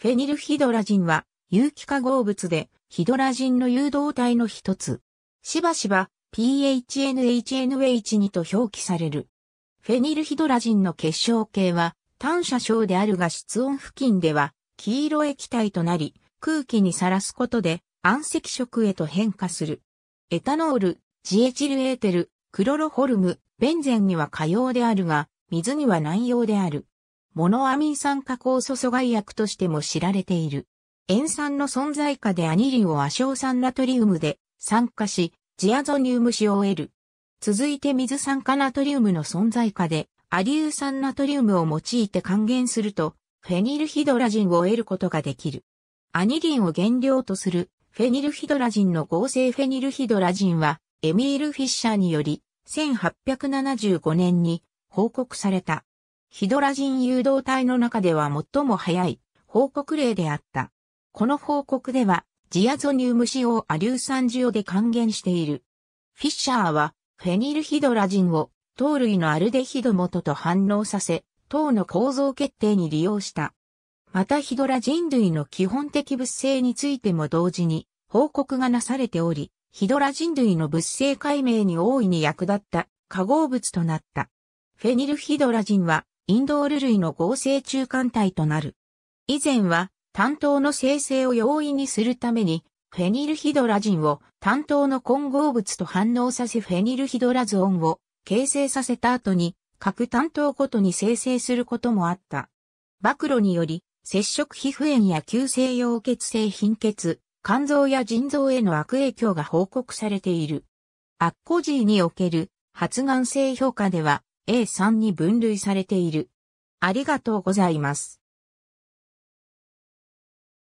フェニルヒドラジンは有機化合物でヒドラジンの誘導体の一つ。しばしば PHNHNH2 と表記される。フェニルヒドラジンの結晶系は単車症であるが室温付近では黄色液体となり空気にさらすことで暗赤色へと変化する。エタノール、ジエチルエーテル、クロロホルム、ベンゼンには可用であるが水には難溶である。モノアミン酸加工素素害薬としても知られている。塩酸の存在下でアニリンを亜硝酸ナトリウムで酸化し、ジアゾニウム塩を得る。続いて水酸化ナトリウムの存在下でアリウ酸ナトリウムを用いて還元すると、フェニルヒドラジンを得ることができる。アニリンを原料とするフェニルヒドラジンの合成フェニルヒドラジンは、エミール・フィッシャーにより、1875年に報告された。ヒドラ人誘導体の中では最も早い報告例であった。この報告では、ジアゾニウム使用アリュー酸ジオで還元している。フィッシャーは、フェニルヒドラ人を、糖類のアルデヒド元と反応させ、糖の構造決定に利用した。またヒドラ人類の基本的物性についても同時に報告がなされており、ヒドラ人類の物性解明に大いに役立った化合物となった。フェニルヒドラ人はインドール類の合成中間体となる。以前は、担当の生成を容易にするために、フェニルヒドラジンを担当の混合物と反応させフェニルヒドラズオンを形成させた後に、各担当ごとに生成することもあった。暴露により、接触皮膚炎や急性溶血性貧血、肝臓や腎臓への悪影響が報告されている。アッコジーにおける発がん性評価では、A3 に分類されている。ありがとうございます。